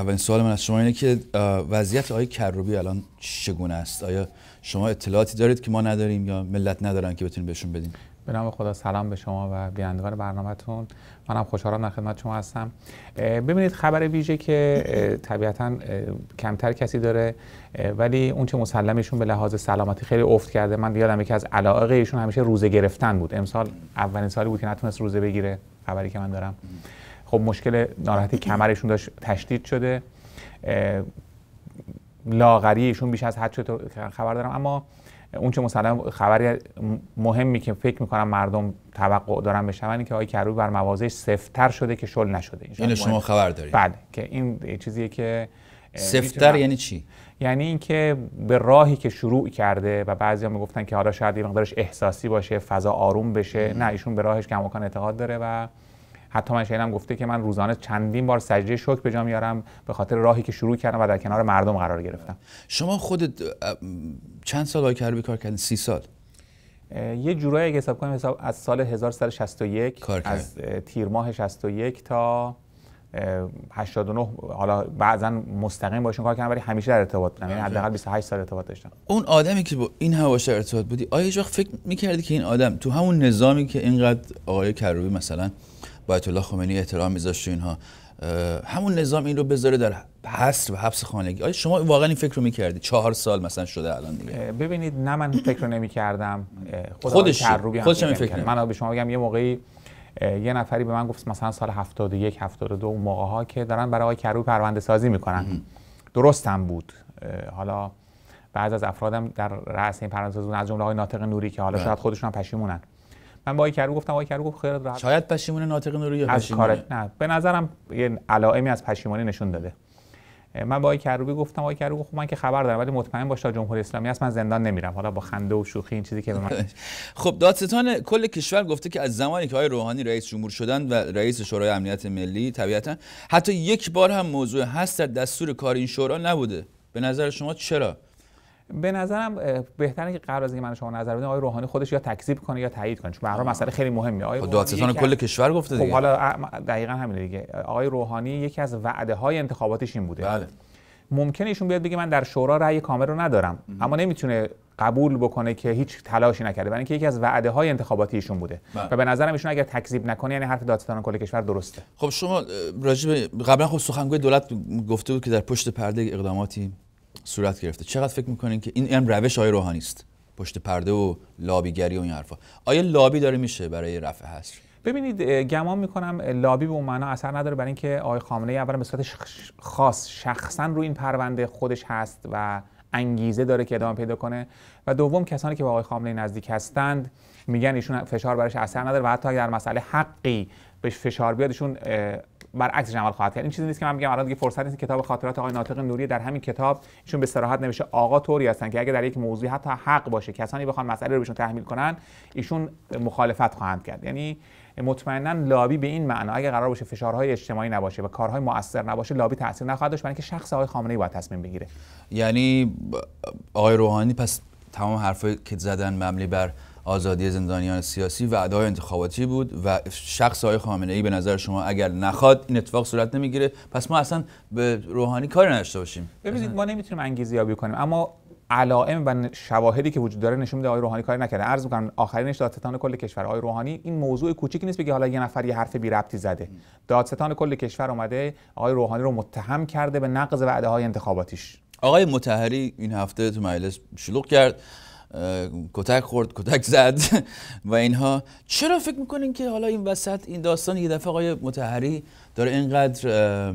اولین سوال من از شما اینه که وضعیت آقای کروبی الان چگونه است آیا شما اطلاعاتی دارید که ما نداریم یا ملت ندارن که بتونیم بهشون بدیم به نام خدا سلام به شما و بینندگان برنامهتون منم خوشحالم در خدمت شما هستم ببینید خبر ویژه که طبیعتا کمتر کسی داره ولی اون چه مسلمشون به لحاظ سلامتی خیلی افت کرده من یادم یکی از علاقه ایشون همیشه روزه گرفتن بود امسال اولین سالی بود که نتونست روزه بگیره خبری که من دارم خب مشکل ناراحتی کمرشون داشت تشدید شده لاغری ایشون بیش از حد شده خبر دارم اما اون چه مسلم خبری مهمی که فکر میکنم مردم توقع دارن بشنون که آقای کروی بر مواضعش سفتر شده که شل نشده این یعنی شما خبر دارید بله که این چیزیه که سفتر یعنی چی یعنی اینکه به راهی که شروع کرده و بعضی میگفتن که حالا شاید یه مقدارش احساسی باشه فضا آروم بشه نه ایشون به راهش کماکان اعتقاد داره و حتی من شنیدم گفته که من روزانه چندین بار سجده شکر به جا میارم به خاطر راهی که شروع کردم و در کنار مردم قرار گرفتم شما خودت چند سال آقای کروبی کار کردین سی سال یه جورایی اگه حساب کنیم حساب از سال 1161 از تیر ماه 61 تا 89 حالا بعضا مستقیم باشون کار کردم ولی همیشه در ارتباط بودم یعنی حداقل 28 سال ارتباط داشتم اون آدمی که با این هواش ارتباط بودی آیا هیچ فکر میکردی که این آدم تو همون نظامی که اینقدر آقای کروبی مثلا باید الله خمینی احترام میذاشت اینها همون نظام این رو بذاره در حصر و حبس خانگی آیا شما واقعا این فکر رو میکردی چهار سال مثلا شده الان دیگه ببینید نه من فکر رو نمیکردم خودش خودش هم فکر من به شما بگم یه موقعی یه نفری به من گفت مثلا سال 71 72 اون موقع ها که دارن برای آقای کروبی پرونده سازی میکنن درستم بود حالا بعض از افرادم در رأس این پرونده سازی از جمله آقای ناطق نوری که حالا بله. شاید خودشون هم پشیمونن من با کارو گفتم آقای گفت خیر راحت شاید پشیمون ناطق نوری یا نه به نظرم یه علائمی از پشیمانی نشون داده من با آقای کروبی گفتم آقای کروبی خب من که خبر دارم ولی مطمئن باش تا جمهوری اسلامی هست من زندان نمیرم حالا با خنده و شوخی این چیزی که به من خب دادستان کل کشور گفته که از زمانی که آقای روحانی رئیس جمهور شدن و رئیس شورای امنیت ملی طبیعتا حتی یک بار هم موضوع هست در دستور کار این شورا نبوده به نظر شما چرا به نظرم بهتره که قبل از اینکه من شما نظر بدین آقای روحانی خودش یا تکذیب کنه یا تایید کنه چون به مسئله خیلی مهمه آقای خب، دادستان کل کشور گفته خب، دیگه حالا دقیقاً همین دیگه آقای روحانی یکی از وعده های انتخاباتش این بوده بله. ممکنه ایشون بیاد بگه من در شورا رأی کامل رو ندارم اما نمیتونه قبول بکنه که هیچ تلاشی نکرده برای اینکه یکی از وعده های انتخاباتی ایشون بوده بله. و به نظرم ایشون اگر تکذیب نکنه یعنی حرف دادستان کل کشور درسته خب شما راجع قبلا خب سخنگوی دولت گفته بود که در پشت پرده اقداماتی صورت گرفته چقدر فکر میکنین که این هم یعنی روش های روحانی است پشت پرده و لابیگری و این حرفا آیا لابی داره میشه برای رفع حصر ببینید گمان میکنم لابی به اون معنا اثر نداره برای اینکه آقای خامنه ای اولا به صورت خاص شخصا روی این پرونده خودش هست و انگیزه داره که ادامه پیدا کنه و دوم کسانی که به آقای خامنه نزدیک هستند میگن ایشون فشار برش اثر نداره و حتی در مسئله حقی بهش فشار بیاد برعکسش عمل خواهد کرد این چیزی نیست که من میگم الان دیگه فرصت نیست کتاب خاطرات آقای ناطق نوری در همین کتاب ایشون به صراحت نمیشه آقا طوری هستن که اگه در یک موضوع حتی حق باشه کسانی بخوان مسئله رو بهشون تحمیل کنن ایشون مخالفت خواهند کرد یعنی مطمئنا لابی به این معنا اگه قرار باشه فشارهای اجتماعی نباشه و کارهای موثر نباشه لابی تاثیر نخواهد داشت برای اینکه شخص آقای ای باید تصمیم بگیره یعنی آقای روحانی پس تمام حرفایی که زدن مبنی بر آزادی زندانیان سیاسی و ادای انتخاباتی بود و شخص آقای خامنه ای به نظر شما اگر نخواد این اتفاق صورت نمیگیره پس ما اصلا به روحانی کار نداشته باشیم ببینید ما نمیتونیم انگیزیابی کنیم اما علائم و شواهدی که وجود داره نشون میده آقای روحانی کاری نکرده عرض میکنم آخرینش دادستان کل کشور آقای روحانی این موضوع کوچیکی نیست بگه حالا یه نفر یه حرف بی ربطی زده دادستان کل کشور اومده آقای روحانی رو متهم کرده به نقض وعده های انتخاباتیش آقای متحری این هفته تو مجلس شلوغ کرد کتک خورد کتک زد و اینها چرا فکر میکنین که حالا این وسط این داستان یه دفعه آقای متحری داره اینقدر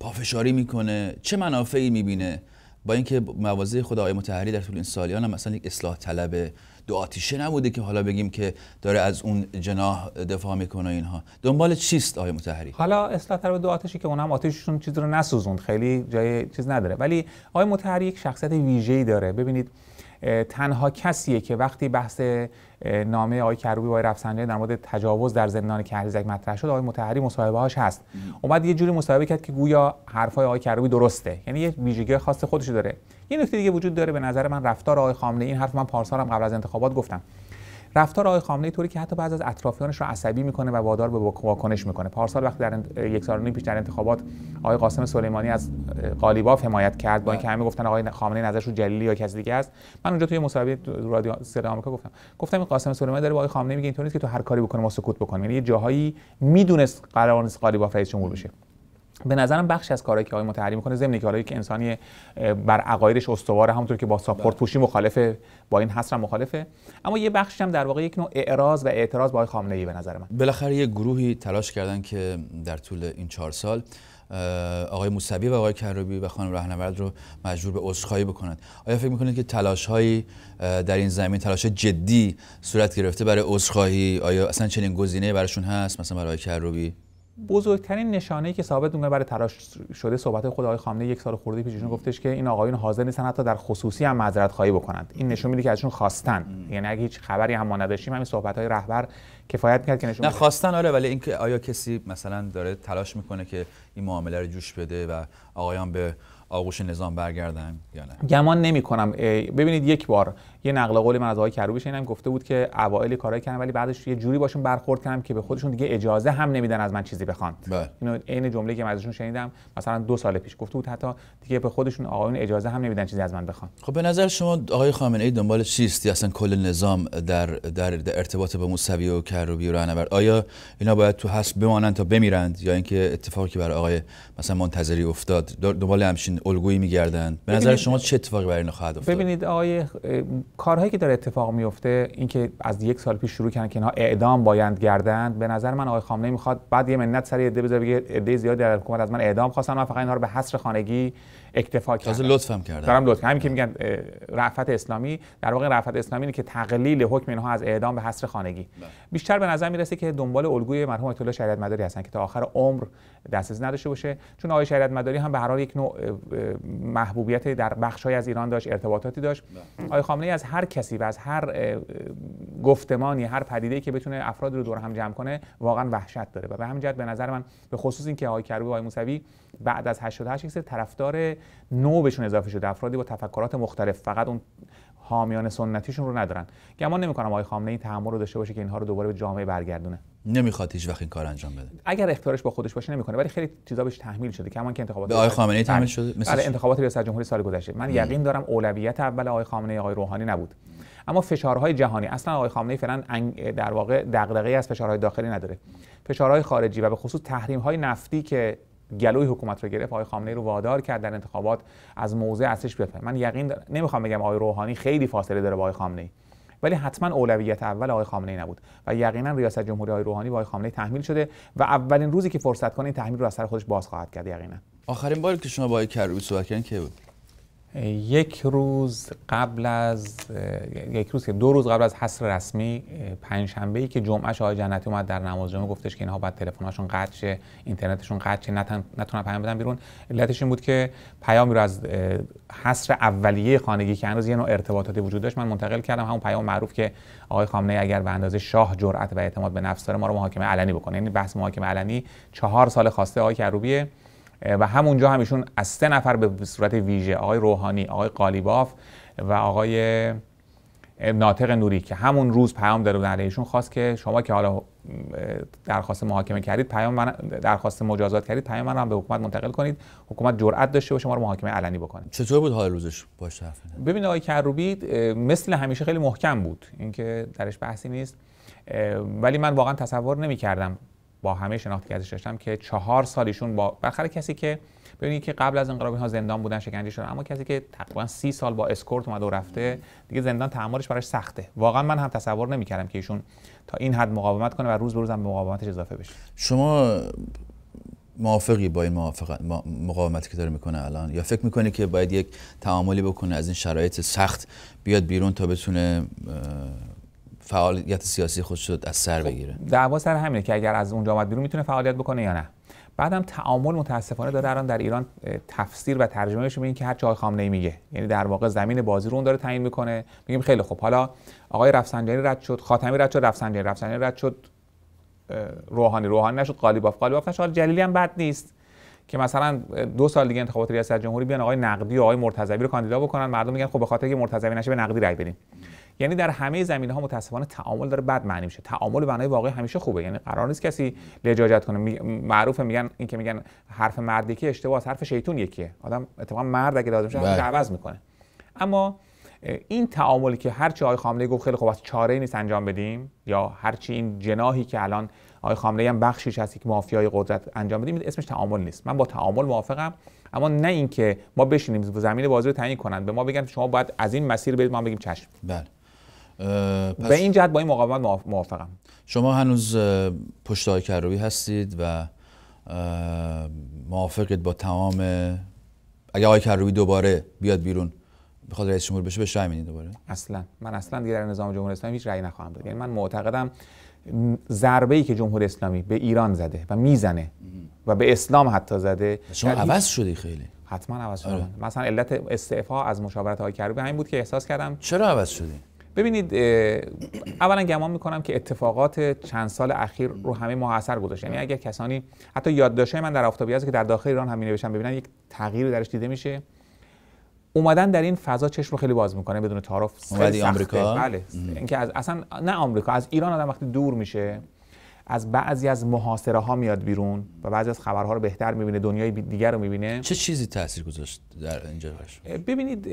پافشاری میکنه چه منافعی میبینه با اینکه موازه خود آقای متحری در طول این سالیان هم مثلا یک اصلاح طلب دو آتیشه نبوده که حالا بگیم که داره از اون جناح دفاع میکنه اینها دنبال چیست آقای متحری حالا اصلاح طلب دو که اونم آتیششون چیز رو نسوزوند خیلی جای چیز نداره ولی آقای متحری یک شخصیت ویژه‌ای داره ببینید تنها کسیه که وقتی بحث نامه آقای کروبی با رفسنجانی در مورد تجاوز در زندان کهریزک مطرح شد آقای متحری مصاحبه هست اومد یه جوری مصاحبه کرد که گویا حرفای آقای کروبی درسته یعنی یه ویژگی خاص خودش داره یه نکته دیگه وجود داره به نظر من رفتار آقای خامنه این حرف من پارسال هم قبل از انتخابات گفتم رفتار آقای خامنه‌ای طوری که حتی بعضی از اطرافیانش رو عصبی میکنه و وادار به واکنش میکنه پارسال وقتی در یک سال پیش در انتخابات آقای قاسم سلیمانی از قالیباف حمایت کرد با بله. اینکه همه گفتن آقای خامنه‌ای نظرش رو جلیلی یا کسی دیگه است من اونجا توی مصاحبه رادیو صدا آمریکا گفتم گفتم این قاسم سلیمانی داره با آقای خامنه‌ای میگه اینطوری که تو هر کاری بکنه ما سکوت بکنیم یعنی جاهایی میدونست قرار نیست قالیباف رئیس جمهور بشه به نظرم بخشی از کارهایی که آقای متحری میکنه ضمن کارهایی که انسانی بر عقایدش استواره همونطور که با ساپورت بله. پوشی مخالفه با این هستم مخالفه اما یه بخشی هم در واقع یک نوع اعراض و اعتراض با آقای خامنه ای به نظر من بالاخره یه گروهی تلاش کردن که در طول این چهار سال آقای موسوی و آقای کروبی و خانم رهنورد رو مجبور به عذرخواهی بکنند آیا فکر میکنید که تلاش هایی در این زمین تلاش جدی صورت گرفته برای عذرخواهی آیا اصلا چنین گزینه براشون هست مثلا برای کروبی بزرگترین نشانه که ثابت میکنه برای تراش شده صحبت خود آقای خامنه یک سال خورده پیششون گفتش که این آقایون حاضر نیستن حتی در خصوصی هم معذرت خواهی بکنند این نشون میده که ازشون خواستن یعنی اگه هیچ خبری هم ما نداشتیم همین صحبت های رهبر کفایت میکرد که نشون نه خواستن آره ولی اینکه آیا کسی مثلا داره تلاش میکنه که این معامله رو جوش بده و آقایان به آغوش نظام برگردن یا نه گمان نمی کنم ببینید یک بار یه نقل قولی من از آقای کروبی شنیدم گفته بود که اوایل کارای کردم ولی بعدش یه جوری باشون برخورد کردم که به خودشون دیگه اجازه هم نمیدن از من چیزی بخوان بله. اینو عین جمله که من ازشون شنیدم مثلا دو سال پیش گفته بود حتی دیگه به خودشون آقایون اجازه هم نمیدن چیزی از من بخوان خب به نظر شما آقای خامنه ای دنبال چیست اصلا کل نظام در در, ارتباط با موسوی و کروبی و رهنورد آیا اینا باید تو حس بمانند تا بمیرند یا اینکه اتفاقی که برای آقای مثلا منتظری افتاد دنبال همچین الگویی میگردند به نظر شما چه اتفاقی برای اینا خواهد افتاد ببینید آقای کارهایی که داره اتفاق میفته اینکه از یک سال پیش شروع کردن که اینها اعدام بایند گردند به نظر من آقای خامنه‌ای میخواد بعد یه منت سری عده بذاره بگه عده زیادی در حکومت از من اعدام خواستن من فقط اینها رو به حصر خانگی اکتفا کردن تازه لطفم کردن دارم لطف همین که میگن رفعت اسلامی در واقع رفعت اسلامی اینه که تقلیل حکم اینها از اعدام به حصر خانگی بله. بیشتر به نظر میرسه که دنبال الگوی مرحوم آیت الله شریعت مداری هستن که تا آخر عمر دسترسی نداشته باشه چون آقای شریعت مداری هم به هر حال یک نوع محبوبیت در بخشای از ایران داشت ارتباطاتی داشت بله. آقای ای از هر کسی و از هر گفتمانی هر پدیده‌ای که بتونه افراد رو دور هم جمع کنه واقعا وحشت داره و به همین جهت به نظر من به خصوص اینکه آقای کروبی و آقای موسوی بعد از 88 یک سری طرفدار نو بهشون اضافه شده افرادی با تفکرات مختلف فقط اون حامیان سنتیشون رو ندارن گمان نمیکنم آقای خامنه ای تحمل رو داشته باشه که اینها رو دوباره به جامعه برگردونه نمیخواد هیچ وقت این کار انجام بده اگر اختیارش با خودش باشه نمیکنه ولی خیلی چیزا بهش تحمیل شده کمان که انتخابات به آقای خامنه ای تحمیل بله. شده مثل بله انتخابات ریاست جمهوری سال گذشته من یقین دارم اولویت اول آقای خامنه ای آقای روحانی نبود اما فشارهای جهانی اصلا آقای خامنه ای فعلا در واقع دغدغه‌ای از فشارهای داخلی نداره فشارهای خارجی و به خصوص تحریم‌های نفتی که گلوی حکومت رو گرفت آقای خامنه‌ای رو وادار کرد در انتخابات از موضع اصلیش بیاد من یقین دارم نمیخوام بگم آقای روحانی خیلی فاصله داره با آقای خامنه‌ای ولی حتما اولویت اول آقای خامنه‌ای نبود و یقینا ریاست جمهوری آقای روحانی با آقای خامنه‌ای تحمیل شده و اولین روزی که فرصت کنه این تحمیل رو از سر خودش باز خواهد کرد یقینا آخرین باری که شما با آقای کروبی صحبت که بود یک روز قبل از یک روز که دو روز قبل از حصر رسمی شنبه ای که جمعه شاه جنتی اومد در نماز جمعه گفتش که اینها بعد تلفن‌هاشون قطع شه اینترنتشون قطع شه نتونن پیام بدن بیرون علتش این بود که پیامی رو از حصر اولیه خانگی که هنوز یه نوع ارتباطاتی وجود داشت من منتقل کردم همون پیام معروف که آقای خامنه‌ای اگر به اندازه شاه جرأت و اعتماد به نفس داره ما رو محاکمه علنی بکنه یعنی بحث محاکمه علنی چهار سال خواسته آقای کروبیه و همونجا هم ایشون از سه نفر به صورت ویژه آقای روحانی آقای قالیباف و آقای ناطق نوری که همون روز پیام داده بودن ایشون خواست که شما که حالا درخواست محاکمه کردید پیام من درخواست مجازات کردید پیام من رو هم به حکومت منتقل کنید حکومت جرأت داشته باشه شما رو محاکمه علنی بکنه چطور بود حال روزش باش ببین آقای کروبی مثل همیشه خیلی محکم بود اینکه درش بحثی نیست ولی من واقعا تصور نمی با همه شناختی که ازش داشتم که چهار سالیشون با بخره کسی که ببینید که قبل از انقلاب اینها زندان بودن شکنجه شدن اما کسی که تقریبا سی سال با اسکورت اومده و رفته دیگه زندان تعاملش براش سخته واقعا من هم تصور نمیکردم که ایشون تا این حد مقاومت کنه و روز به روزم مقاومتش اضافه بشه شما موافقی با این مقاومتی که داره میکنه الان یا فکر میکنی که باید یک تعاملی بکنه از این شرایط سخت بیاد بیرون تا بتونه فعالیت سیاسی خودش رو از سر خب، بگیره دعوا سر همینه که اگر از اونجا آمد بیرون میتونه فعالیت بکنه یا نه بعدم تعامل متاسفانه داره الان در ایران تفسیر و ترجمه میشه که هر چای خامنه میگه یعنی در واقع زمین بازی رو اون داره تعیین میکنه میگیم خیلی خب حالا آقای رفسنجانی رد شد خاتمی رد شد رفسنجانی رفسنجانی رد شد روحانی روحانی نشد قالیباف قالیباف نشد جلیلی هم بد نیست که مثلا دو سال دیگه انتخابات ریاست جمهوری بیان آقای نقدی و آقای مرتضوی رو کاندیدا بکنن مردم میگن خب به خاطر اینکه مرتضوی نشه به نقدی رای بدیم یعنی در همه زمینه‌ها ها تعامل داره بد معنی میشه تعامل بنای واقعی همیشه خوبه یعنی قرار نیست کسی لجاجت کنه معروف میگن این که میگن حرف مردی که اشتباه حرف شیطون یکیه آدم اتفاقا مرد اگه لازم بله. شد عوض میکنه اما این تعاملی که هرچی آقای خامنه‌ای گفت خیلی خوب است چاره نیست انجام بدیم یا هرچی این جناهی که الان آقای خامنه‌ای هم بخشیش هست که مافیای قدرت انجام بدیم اسمش تعامل نیست من با تعامل موافقم اما نه اینکه ما بشینیم زمین بازی رو تعیین کنن به ما بگن شما باید از این مسیر برید ما بگیم چشم بله به این جهت با این مقاومت موافقم شما هنوز پشت های کروبی هستید و موافقت با تمام اگه آقای کروبی دوباره بیاد بیرون بخواد رئیس جمهور بشه بشه همینی دوباره اصلا من اصلا دیگه در نظام جمهوری اسلامی هیچ رأی نخواهم داد یعنی من معتقدم ضربه ای که جمهوری اسلامی به ایران زده و میزنه و به اسلام حتی زده شما عوض شدی خیلی حتما عوض آره. شدم مثلا علت استعفا از مشاورت های کروبی همین بود که احساس کردم چرا عوض شدی ببینید اولا گمان میکنم که اتفاقات چند سال اخیر رو همه ما اثر گذاشته یعنی اگر کسانی حتی یادداشت‌های من در آفتابی هست که در داخل ایران هم می‌نوشتم ببینن یک تغییری درش دیده میشه اومدن در این فضا چشم رو خیلی باز میکنه بدون تعارف اومدی آمریکا بله اینکه از اصلا نه آمریکا از ایران آدم وقتی دور میشه از بعضی از محاصره ها میاد بیرون و بعضی از خبرها رو بهتر میبینه دنیای دیگر رو میبینه چه چیزی تاثیر گذاشت در اینجا ببینید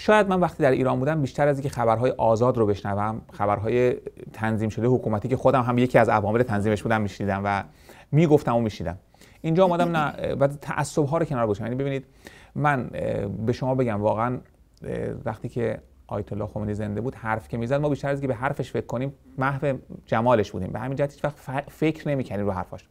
شاید من وقتی در ایران بودم بیشتر از اینکه خبرهای آزاد رو بشنوم خبرهای تنظیم شده حکومتی که خودم هم یکی از عوامل تنظیمش بودم میشنیدم و میگفتم و میشنیدم اینجا اومدم نه بعد تعصب ها رو کنار گذاشتم یعنی ببینید من به شما بگم واقعا وقتی که آیت الله خمینی زنده بود حرف که میزد ما بیشتر از اینکه به حرفش فکر کنیم محو جمالش بودیم به همین جهت هیچ وقت فکر نمیکنیم رو حرفاش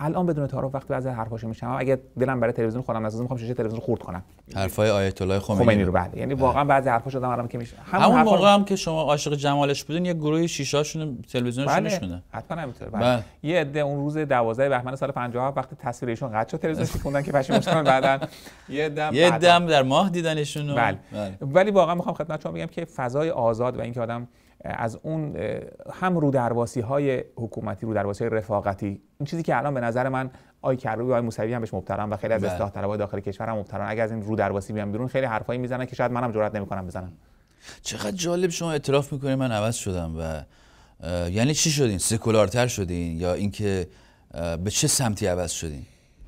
الان بدون تعارف وقتی از حرفاشو میشم اگه دلم برای تلویزیون خودم نسازم میخوام شیشه تلویزیون خورد کنم حرفای آیت الله خمینی, خمینی رو بعد بله. یعنی بله. واقعا بعضی حرفاش آدم آرام که میشه همون, همون موقع هم که شما عاشق جمالش بودین یه گروه شیشاشون تلویزیونشون بله. میشونه حتما نمیتونه بله. بله. یه عده اون روز 12 بهمن سال 57 وقتی تصویر ایشون قد شد تلویزیون شکوندن که پشیمون شدن بعدن یه دم یه دم در ماه دیدنشون بله. بله. ولی واقعا میخوام خدمت شما بگم که فضای آزاد و اینکه آدم از اون هم رو درواسی های حکومتی رو های رفاقتی این چیزی که الان به نظر من آی کروبی آی موسوی هم بهش مبترم و خیلی از بله. اصلاح طلبای داخل کشور هم مبترم اگر از این درواسی بیان بیرون خیلی حرفایی میزنن که شاید منم جرئت نمیکنم بزنم چقدر جالب شما اعتراف میکنید من عوض شدم و یعنی چی شدین سکولارتر شدین یا اینکه به چه سمتی عوض شدین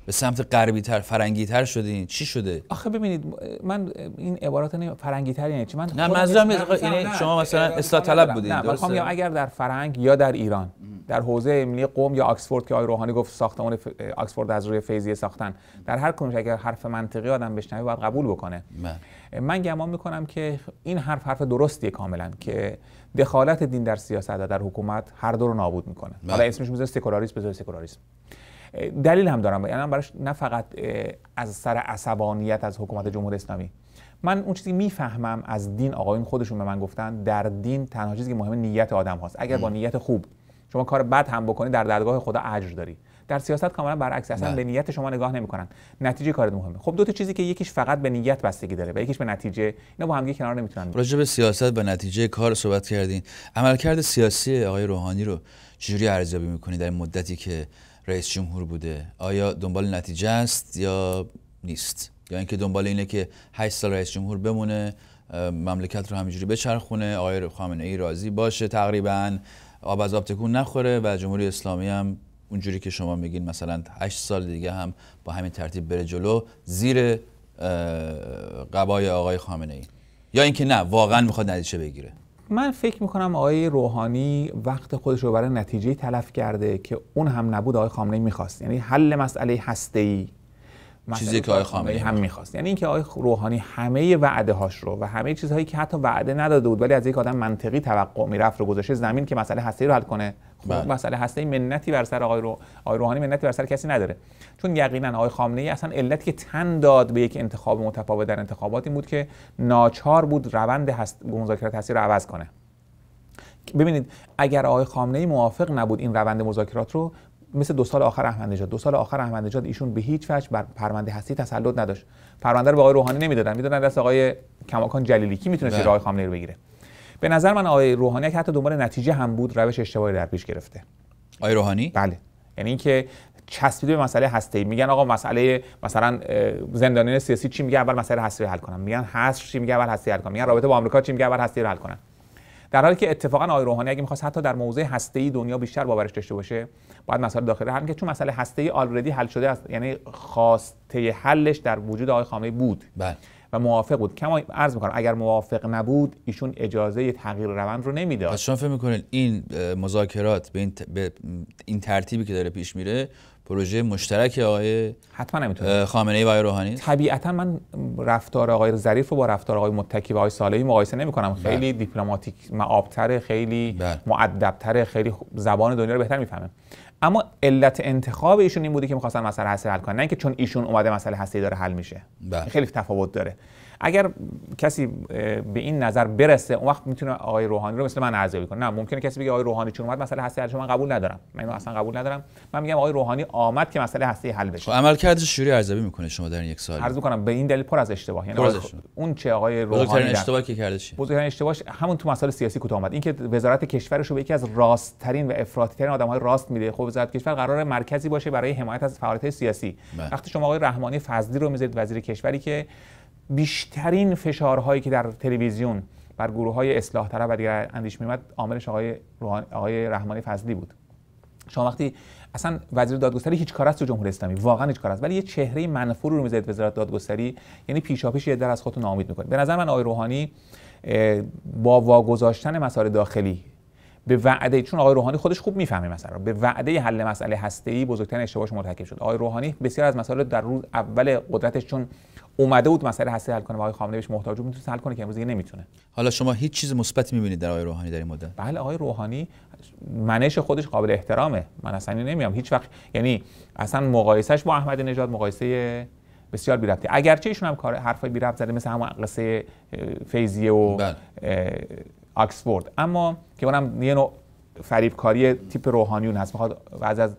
به سمت غربی تر فرنگی تر شدین چی شده آخه ببینید من این عبارات نه یعنی فرنگی تر یعنی چی من نه منظورم اینه یعنی شما مثلا اصلاح طلب بودید نه میگم اگر در فرنگ یا در ایران در حوزه ملی قوم یا آکسفورد که آقای روحانی گفت ساختمان آکسفورد از روی فیزی ساختن در هر کنش اگر حرف منطقی آدم بشنوه باید قبول بکنه من, بله. من گمان میکنم که این حرف حرف درستیه کاملا که دخالت دین در سیاست و در حکومت هر دو رو نابود میکنه بله. حالا اسمش میذاره سکولاریسم به سکولاریسم دلیل هم دارم یعنی براش نه فقط از سر عصبانیت از حکومت جمهوری اسلامی من اون چیزی میفهمم از دین آقایون خودشون به من گفتن در دین تنها چیزی که مهمه نیت آدم هاست اگر با نیت خوب شما کار بد هم بکنی در درگاه خدا اجر داری در سیاست کاملا برعکس اصلا نه. بله. به نیت شما نگاه نمیکنن نتیجه کارت مهمه خب دو تا چیزی که یکیش فقط به نیت بستگی داره و یکیش به نتیجه اینا با هم کنار نمیتونن راجع به سیاست به نتیجه کار صحبت کردین عملکرد سیاسی آقای روحانی رو چجوری ارزیابی میکنید در مدتی که رئیس جمهور بوده آیا دنبال نتیجه است یا نیست یا اینکه دنبال اینه که 8 سال رئیس جمهور بمونه مملکت رو همینجوری بچرخونه آقای خامنه ای راضی باشه تقریبا آب از آب تکون نخوره و جمهوری اسلامی هم اونجوری که شما میگین مثلا 8 سال دیگه هم با همین ترتیب بره جلو زیر قبای آقای خامنه ای یا اینکه نه واقعا میخواد نتیجه بگیره من فکر میکنم آقای روحانی وقت خودش رو برای نتیجه تلف کرده که اون هم نبود آقای ای میخواست یعنی حل مسئله ای چیزی که آقای خامنه‌ای هم میخواست یعنی اینکه آقای روحانی همه وعده هاش رو و همه چیزهایی که حتی وعده نداده بود ولی از یک آدم منطقی توقع میرفت رو گذاشته زمین که مسئله هستی رو حل کنه خب بله. مسئله هستی منتی بر سر آقای, رو... آقای روحانی بر سر کسی نداره چون یقینا آقای خامنه‌ای اصلا علتی که تن داد به یک انتخاب متفاوت در انتخابات این بود که ناچار بود روند هست... مذاکرات هستی رو عوض کنه ببینید اگر آقای خامنه ای موافق نبود این روند مذاکرات رو مثل دو سال آخر احمد نژاد دو سال آخر احمد نژاد ایشون به هیچ وجه بر پرونده هستی تسلط نداشت پرونده رو به آقای روحانی نمیدادن میدادن دست آقای کماکان جلیلی کی میتونه بله. چه راه خامنه‌ای رو بگیره به نظر من آقای روحانی که حتی دنبال نتیجه هم بود روش اشتباهی در پیش گرفته آقای روحانی بله یعنی اینکه چسبیده به مسئله هستی میگن آقا مسئله مثلا زندانیان سیاسی چی میگه اول مسئله هسته حل کنم میگن هست چی میگه اول هستی حل کنم میگن رابطه با آمریکا چی میگه اول هسته حل کنم در حالی که اتفاقا آقای روحانی اگه میخواست حتی در موضع هسته‌ای دنیا بیشتر باورش داشته باشه باید مسائل داخلی هم که چون مسئله هسته‌ای آلردی حل شده است یعنی خواسته حلش در وجود آقای خامنه‌ای بود بله و موافق بود کما عرض میکنم اگر موافق نبود ایشون اجازه تغییر روند رو نمیداد پس شما فکر میکنید این مذاکرات به این, به این ترتیبی که داره پیش میره پروژه مشترک آقای حتما نمیتونه خامنه ای و آقای روحانی طبیعتا من رفتار آقای ظریف رو با رفتار آقای متکی و آقای صالحی مقایسه نمیکنم. بله. خیلی دیپلماتیک معابتره خیلی بله. معدبتره خیلی زبان دنیا رو بهتر میفهمه اما علت انتخاب ایشون این بوده که میخواستن مسئله هسته حل کنن نه اینکه چون ایشون اومده مسئله هستی داره حل میشه بله. خیلی تفاوت داره اگر کسی به این نظر برسه اون وقت میتونه آقای روحانی رو مثل من ارزیابی کنه نه ممکنه کسی بگه آقای روحانی چون اومد مسئله هستی حل من قبول ندارم من اصلا قبول ندارم من میگم آقای روحانی آمد که مسئله هستی حل بشه خب، عملکرد شوری ارزیابی میکنه شما در این یک سال عرض کنم به این دلیل پر از اشتباه یعنی اون چه آقای روحانی بزرگترین اشتباهی که کرده چی بزرگترین اشتباهش همون تو مسائل سیاسی کوتاه اومد اینکه وزارت کشورش رو به یکی از راستترین و آدم های راست میده خب وزارت کشور قرار مرکزی باشه برای حمایت از فعالیت سیاسی بله. وقتی شما آقای رحمانی فضلی رو میذارید وزیر کشوری که بیشترین فشارهایی که در تلویزیون بر گروه های اصلاح طلب و دیگر اندیش میمد عاملش آقای, روحان... آقای رحمانی فضلی بود شما وقتی اصلا وزیر دادگستری هیچ کار است تو جمهوری اسلامی واقعا هیچ کار است ولی یه چهره منفور رو میذارید وزارت دادگستری یعنی پیشاپیش یه در از خودتون ناامید میکنید به نظر من آقای روحانی با واگذاشتن مسائل داخلی به وعده چون آقای روحانی خودش خوب میفهمه مسئله به وعده حل مسئله هسته‌ای ای بزرگترین اشتباهش مرتکب شد آقای روحانی بسیار از مسائل در روز اول قدرتش چون اومده بود مسئله هستی حل کنه و آقای خامنه‌ای بهش محتاج بود میتونه حل کنه که امروز دیگه نمیتونه حالا شما هیچ چیز مثبتی میبینید در آقای روحانی در این مدت بله آقای روحانی منش خودش قابل احترامه من اصلا نمیام هیچ وقت یعنی اصلا مقایسهش با احمد نژاد مقایسه بسیار بی ربطی اگرچه ایشون هم کار حرفای بی ربط زده مثل هم قصه فیزیه و بله. آکسفورد اما که اونم یه نوع فریبکاری تیپ روحانیون هست میخواد از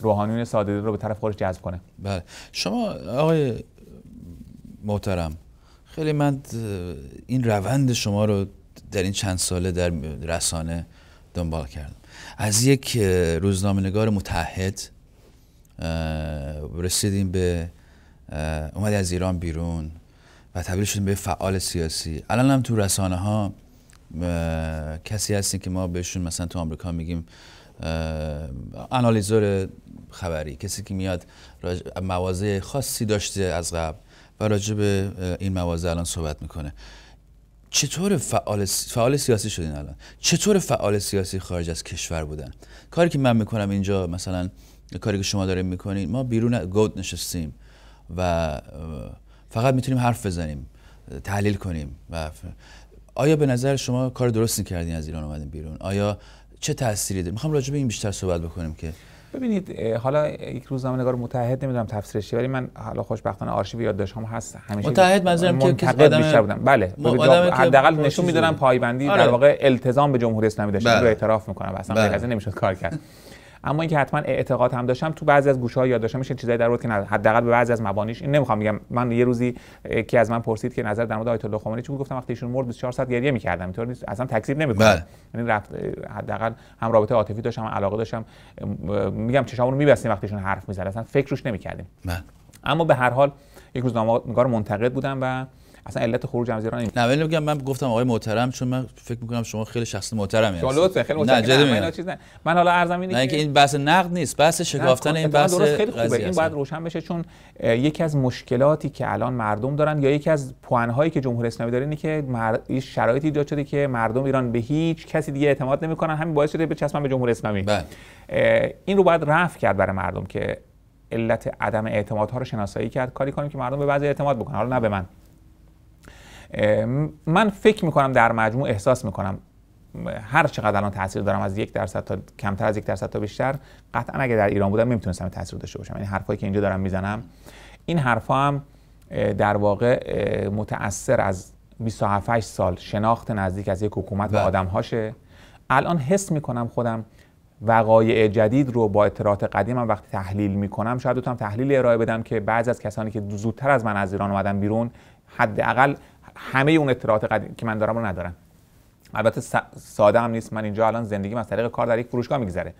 روحانیون ساده رو به طرف خودش جذب کنه بله شما آقای محترم خیلی من این روند شما رو در این چند ساله در رسانه دنبال کردم از یک روزنامه نگار متحد رسیدیم به اومد از ایران بیرون و تبدیل شدیم به فعال سیاسی الان هم تو رسانه ها کسی هستیم که ما بهشون مثلا تو آمریکا میگیم آنالیزور خبری کسی که میاد مواضع خاصی داشته از قبل و راجع به این موازه الان صحبت میکنه چطور فعال, فعال سیاسی شدین الان چطور فعال سیاسی خارج از کشور بودن کاری که من میکنم اینجا مثلا کاری که شما داریم میکنین ما بیرون گود نشستیم و فقط میتونیم حرف بزنیم تحلیل کنیم و آیا به نظر شما کار درستی کردین از ایران اومدین بیرون آیا چه تأثیری داره میخوام راجع به این بیشتر صحبت بکنیم که ببینید حالا یک نگار متحد نمیدونم تفسیرش ولی من حالا خوشبختانه آرشیو هم هست همیشه متحد منظورم که کسی بیشتر بودم بله حداقل خب، نشون میدونم پایبندی در آره. واقع التزام به جمهوری اسلامی داشتن بله. رو اعتراف میکنم اصلا بله. از نمیشد کار کرد اما اینکه حتما اعتقاد هم داشتم تو بعضی از گوشه ها یاد داشتم چیزای چیزایی در که حداقل به بعضی از مبانیش این نمیخوام بگم من یه روزی که از من پرسید که نظر در مورد آیت الله خمینی چی گفتم وقتی ایشون مرد 24 ساعت گریه میکردم اینطور نیست اصلا تکذیب نمیکنم بله. یعنی رفت حداقل هم رابطه عاطفی داشتم هم علاقه داشتم میگم چشامون رو میبستیم وقتی ایشون حرف میزد اصلا فکرش نمیکردیم بله. اما به هر حال یک روز نگار منتقد بودم و اصلا علت خروج از ایران نه ولی میگم من گفتم آقای محترم چون من فکر میکنم شما خیلی شخص محترمی هستید خیلی محترم نه, نه, من حالا عرضم اینه که این بحث نقد نیست بحث شکافتن این بحث خیلی خوبه این باید روشن بشه چون یکی از مشکلاتی که الان مردم دارن یا یکی از پوان هایی که جمهوری اسلامی داره اینه که مر... شرایطی ایجاد شده که مردم ایران به هیچ کسی دیگه اعتماد نمیکنن همین باعث شده به چسبن به جمهوری اسلامی بله. این رو باید رفع کرد برای مردم که علت عدم اعتماد ها رو شناسایی کرد کاری کنیم که مردم به بعضی اعتماد بکنن حالا نه به من من فکر میکنم در مجموع احساس میکنم هر چقدر الان تاثیر دارم از یک درصد تا کمتر از یک درصد تا بیشتر قطعا اگه در ایران بودم نمیتونستم تاثیر داشته باشم یعنی حرفایی که اینجا دارم میزنم این حرفا هم در واقع متاثر از 27 سال شناخت نزدیک از یک حکومت و بله. آدمهاشه الان حس میکنم خودم وقایع جدید رو با اطلاعات قدیمم وقتی تحلیل میکنم شاید بتونم تحلیل ارائه بدم که بعضی از کسانی که زودتر از من از ایران اومدن بیرون حداقل همه اون اطلاعات که من دارم رو ندارن البته ساده هم نیست من اینجا الان زندگی از طریق کار در یک فروشگاه میگذره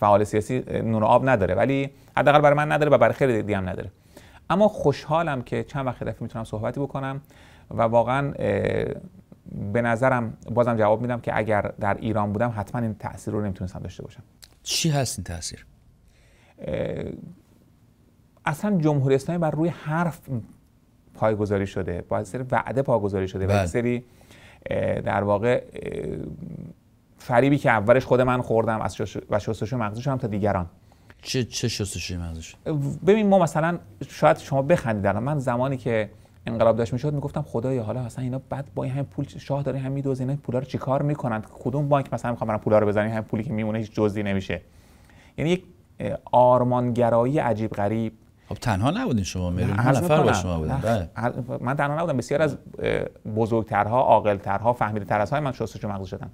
فعال سیاسی نون آب نداره ولی حداقل برای من نداره و برای خیلی دیگه هم نداره اما خوشحالم که چند وقت دفعه میتونم صحبتی بکنم و واقعا به نظرم بازم جواب میدم که اگر در ایران بودم حتما این تاثیر رو نمیتونستم داشته باشم چی هست این تاثیر اصلا جمهوری بر روی حرف پایگذاری شده با سری وعده پاگذاری شده بله. و سری در واقع فریبی که اولش خود من خوردم از شش و شستشو مغزش هم تا دیگران چه چه شستشوی مغزش ببین ما مثلا شاید شما بخندید من زمانی که انقلاب داشت میشد میگفتم خدایا حالا اصلا اینا بعد با این همین پول شاه داره همین میدوزه اینا پولا رو چیکار میکنن کدوم بانک مثلا میخوام برام پولا رو بزنن همین پولی که میمونه هیچ جزئی نمیشه یعنی یک آرمانگرایی عجیب غریب خب تنها نبودین شما هر نفر با شما بله من تنها نبودم بسیار از بزرگترها عاقلترها فهمیده تر از های من شستشو مغزو شدن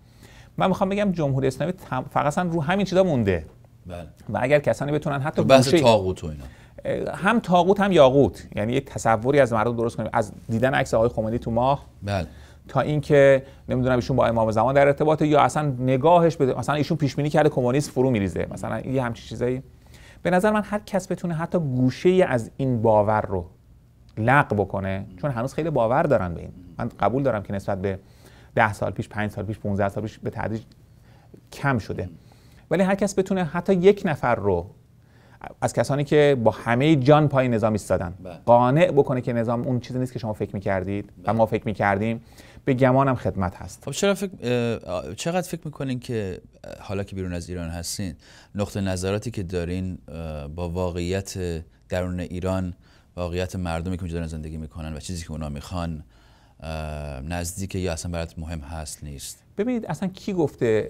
من میخوام بگم جمهوری اسلامی فقط رو همین چیزا مونده بله. و اگر کسانی بتونن حتی بحث تاغوت و اینا هم طاغوت هم یاقوت یعنی یک تصوری از مردم درست کنیم از دیدن عکس آقای خمینی تو ماه بله. تا اینکه نمیدونم ایشون با امام زمان در ارتباطه یا اصلا نگاهش بده. مثلا ایشون پیش بینی کرده کمونیست فرو میریزه مثلا این همچین چیزایی به نظر من هر کس بتونه حتی گوشه از این باور رو لغ بکنه چون هنوز خیلی باور دارن به این من قبول دارم که نسبت به ده سال پیش 5 سال پیش 15 سال پیش به تدریج کم شده ولی هر کس بتونه حتی یک نفر رو از کسانی که با همه جان پای نظام ایستادن بله. قانع بکنه که نظام اون چیزی نیست که شما فکر میکردید و بله. ما فکر میکردیم به گمانم خدمت هست خب چرا فکر، چقدر فکر میکنین که حالا که بیرون از ایران هستین نقطه نظراتی که دارین با واقعیت درون ایران واقعیت مردمی که اونجا زندگی میکنن و چیزی که اونا میخوان نزدیک یا اصلا برات مهم هست نیست ببینید اصلا کی گفته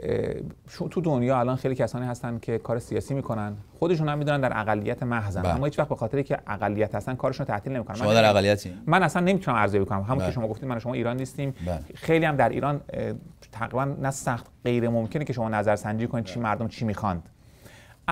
تو دنیا الان خیلی کسانی هستن که کار سیاسی میکنن خودشون هم میدونن در اقلیت محضن بله. اما هیچ وقت به خاطر که اقلیت هستن کارشون تعطیل نمیکنن شما در اقلیتی من اصلا نمیتونم ارزیابی کنم همون که بله. شما گفتید من شما ایران نیستیم بله. خیلی هم در ایران تقریبا نه سخت غیر ممکنه که شما نظر سنجی کنید چی مردم چی میخواند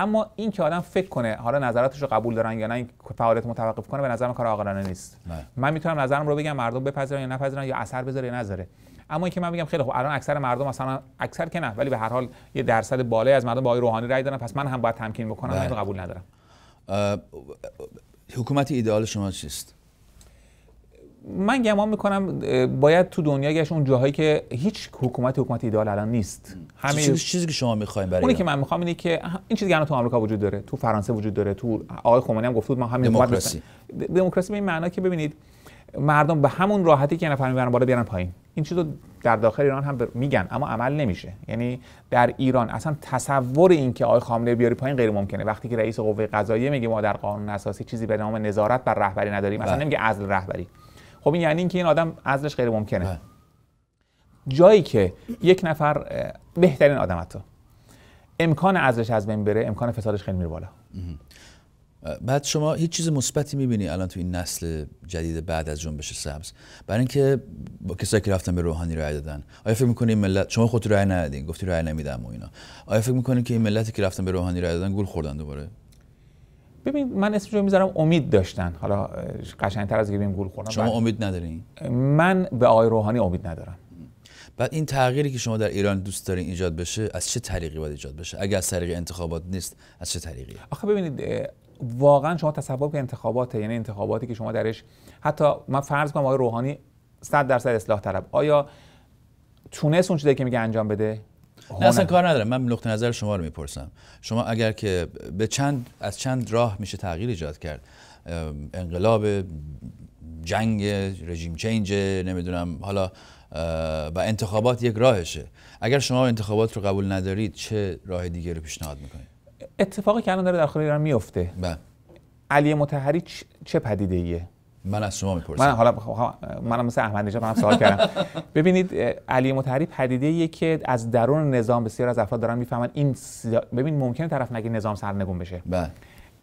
اما این که آدم فکر کنه حالا نظراتش رو قبول دارن یا نه این فعالیت متوقف کنه به من کار عاقلانه نیست نه. من میتونم نظرم رو بگم مردم بپذیرن یا نپذیرن یا اثر بذاره یا نذاره اما اینکه من بگم خیلی خب الان اکثر مردم مثلا اکثر که نه ولی به هر حال یه درصد بالای از مردم با آقای روحانی رای دارن پس من هم باید تمکین بکنم من بله. قبول ندارم حکومت ایدئال شما چیست من گمان میکنم باید تو دنیا گشت اون جاهایی که هیچ حکومت حکومت ایدال الان نیست همه چیزی که شما میخواین برای اونی که من میخوام اینه که این چیزی که تو آمریکا وجود داره تو فرانسه وجود داره تو آقای خمینی هم گفته بود ما همین دموکراسی دموکراسی به این معنا که ببینید مردم به همون راحتی که نفر میبرن بالا بیان پایین این چیزو در داخل ایران هم میگن اما عمل نمیشه یعنی در ایران اصلا تصور این که آقای خامنه‌ای بیاری پایین غیر ممکنه وقتی که رئیس قوه قضاییه میگه ما در قانون اساسی چیزی به نام نظارت بر رهبری نداریم اصلا بله. نمیگه عزل رهبری خب این یعنی اینکه این آدم ازش غیر ممکنه بله. جایی که یک نفر بهترین آدم حتی امکان ازش از بین بره امکان فسادش خیلی میره بالا بعد شما هیچ چیز مثبتی میبینی الان تو این نسل جدید بعد از جنبش سبز برای اینکه کسایی که رفتن به روحانی رای دادن آیا فکر میکنی ملت شما خود رای ندادین گفتی رای نمیدم و اینا آیا فکر میکنی که این ملتی که رفتن به روحانی رای دادن گول خوردن دوباره ببین من رو میذارم امید داشتن حالا قشنگتر از اینکه بگیم گول شما امید ندارین من به آقای روحانی امید ندارم بعد این تغییری که شما در ایران دوست دارین ایجاد بشه از چه طریقی باید ایجاد بشه اگر از طریق انتخابات نیست از چه طریقی آخه ببینید واقعا شما تصور که انتخابات یعنی انتخاباتی که شما درش حتی من فرض کنم آقای روحانی 100 درصد اصلاح طلب آیا تونست اون چیزی که میگه انجام بده نه اصلا کار ندارم من نقطه نظر شما رو میپرسم شما اگر که به چند از چند راه میشه تغییر ایجاد کرد انقلاب جنگ رژیم چینج نمیدونم حالا و انتخابات یک راهشه اگر شما انتخابات رو قبول ندارید چه راه دیگه رو پیشنهاد میکنید اتفاقی که الان داره در خود ایران میفته بله. علی متحری چه پدیده ایه من از شما میپرسم من حالا خب، خب، منم مثل احمد نژاد منم سوال کردم ببینید علی مطهری پدیده که از درون نظام بسیار از افراد دارن میفهمن این ببین ممکن طرف نگه نظام سرنگون بشه بله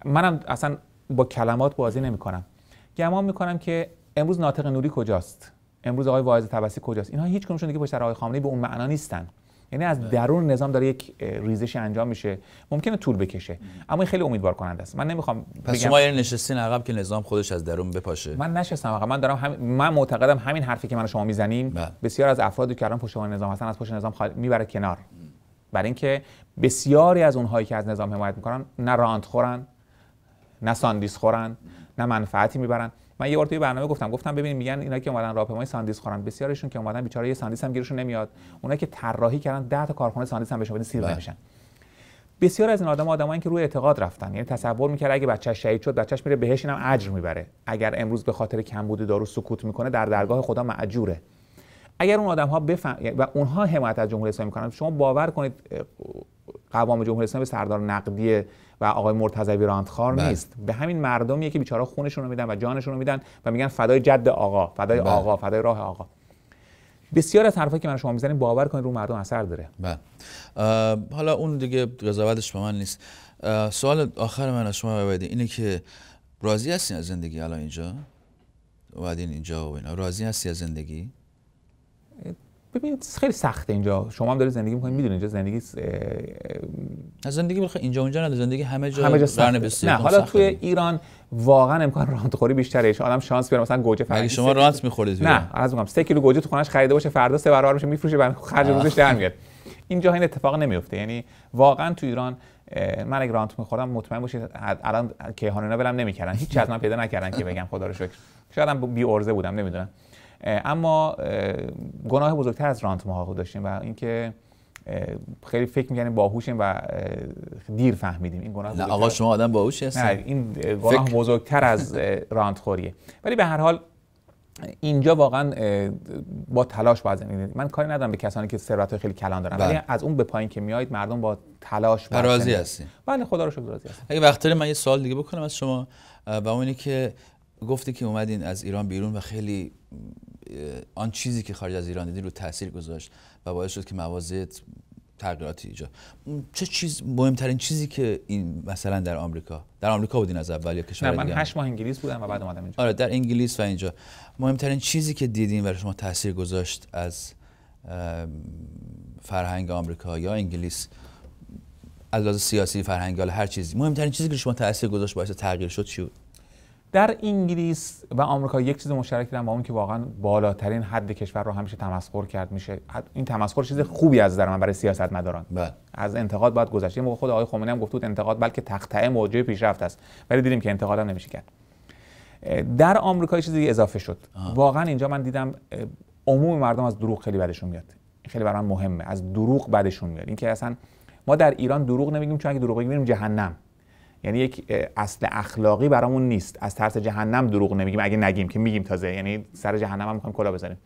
منم اصلا با کلمات بازی نمیکنم گمان میکنم که امروز ناطق نوری کجاست امروز آقای واعظ تبسی کجاست اینها هیچ کدومشون دیگه پشت آقای خامنه‌ای به اون معنا نیستن یعنی از بله. درون نظام داره یک ریزش انجام میشه ممکنه طول بکشه اما این خیلی امیدوار کننده است من نمیخوام پس بگم شما نشستین عقب که نظام خودش از درون بپاشه من نشستم عقب من دارم هم... من معتقدم همین حرفی که من شما میزنیم بله. بسیار از افرادی که الان پشت نظام هستن از پشت نظام میبره کنار برای اینکه بسیاری از اونهایی که از نظام حمایت میکنن نه راند خورن نه ساندیس خورن نه منفعتی میبرن من یه بار توی برنامه گفتم گفتم ببین میگن اینا که اومدن راهپیمای ساندیس خورن بسیارشون که اومدن بیچاره یه ساندیس هم گیرشون نمیاد اونا که طراحی کردن 10 تا کارخونه ساندیس هم بشن سیر بله. نمیشن بسیار از این آدم آدمایی که روی اعتقاد رفتن یعنی تصور میکرد اگه بچه‌ش شهید شد بچه‌ش میره بهش اینم اجر میبره اگر امروز به خاطر کمبود دارو سکوت میکنه در درگاه خدا معجوره اگر اون آدم ها بفهم و اونها حمایت از جمهوری اسلامی میکنن شما باور کنید قوام جمهوری اسلامی سردار نقدی و آقای مرتضوی راندخار بله. نیست به همین مردمیه که بیچاره خونشون رو میدن و جانشون رو میدن و میگن فدای جد آقا فدای بله. آقا فدای راه آقا بسیار از حرفایی که من شما میزنیم باور کنید رو مردم اثر داره بله. حالا اون دیگه قضاوتش به من نیست سوال آخر من از شما بایده اینه که راضی هستی از زندگی الان اینجا اومدین اینجا و اینا راضی هستی از زندگی ببینید خیلی سخته اینجا شما هم دارید زندگی میکنید میدونید اینجا زندگی از زندگی بخیر اینجا اونجا نه زندگی همه جا همه جا نه حالا توی ایران واقعا امکان رانت خوری بیشتره آدم شانس بیاره مثلا گوجه فرنگی شما رانت میخورید نه از میگم 3 کیلو گوجه تو خونش خریده باشه فردا سه برابر میشه میفروشه برای خرج روزش در میاد اینجا این اتفاق نمیفته یعنی واقعا تو ایران من اگه رانت میخوردم مطمئن باشید الان کیهان اینا ولم نمیکردن هیچ از من پیدا نکردن که بگم خدا رو شکر شاید هم بی عرضه بودم نمیدونم اما گناه بزرگتر از رانت داشتیم و اینکه خیلی فکر میکنیم باهوشیم و دیر فهمیدیم این گناه آقا شما آدم باهوش هستیم. نه این گناه بزرگتر از رانت خوریه ولی به هر حال اینجا واقعا با تلاش باید من کاری ندارم به کسانی که ثروت خیلی کلان دارن بله. ولی از اون به پایین که میایید مردم با تلاش راضی هستین بله خدا رو شکر راضی اگه وقت من یه سوال دیگه بکنم از شما و اون که گفتی که اومدین از ایران بیرون و خیلی آن چیزی که خارج از ایران دیدی رو تاثیر گذاشت و باعث شد که موازیت تغییراتی ایجاد چه چیز مهمترین چیزی که این مثلا در آمریکا در آمریکا بودین از اول یا کشور من 8 ماه انگلیس بودم و بعد اومدم اینجا آره در انگلیس و اینجا مهمترین چیزی که دیدین و شما تاثیر گذاشت از فرهنگ آمریکا یا انگلیس از لحاظ سیاسی فرهنگی هر چیزی مهمترین چیزی که شما تاثیر گذاشت باعث تغییر شد چی بود در انگلیس و آمریکا یک چیز مشترک دارن با اون که واقعا بالاترین حد کشور رو همیشه تمسخر کرد میشه این تمسخر چیز خوبی از در من برای سیاستمداران بله. از انتقاد باید گذشت موقع خود آقای خمینی هم گفت بود انتقاد بلکه تخته موجب پیشرفت است ولی دیدیم که انتقاد هم نمیشه کرد در آمریکا چیزی اضافه شد آه. واقعا اینجا من دیدم عموم مردم از دروغ خیلی بدشون میاد خیلی برام مهمه از دروغ بدشون میاد اینکه اصلا ما در ایران دروغ نمیگیم چون اگه دروغ بگیم جهنم یعنی یک اصل اخلاقی برامون نیست از ترس جهنم دروغ نمیگیم اگه نگیم که میگیم تازه یعنی سر جهنم هم میخوایم کلا بزنیم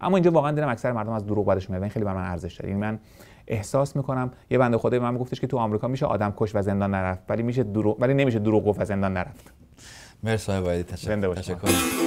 اما اینجا واقعا دیدم اکثر مردم از دروغ بدشون میاد این خیلی بر من ارزش داره یعنی من احساس میکنم یه بنده به من گفتش که تو آمریکا میشه آدم کش و زندان نرفت ولی میشه دروغ ولی نمیشه دروغ گفت و زندان نرفت مرسی تشکر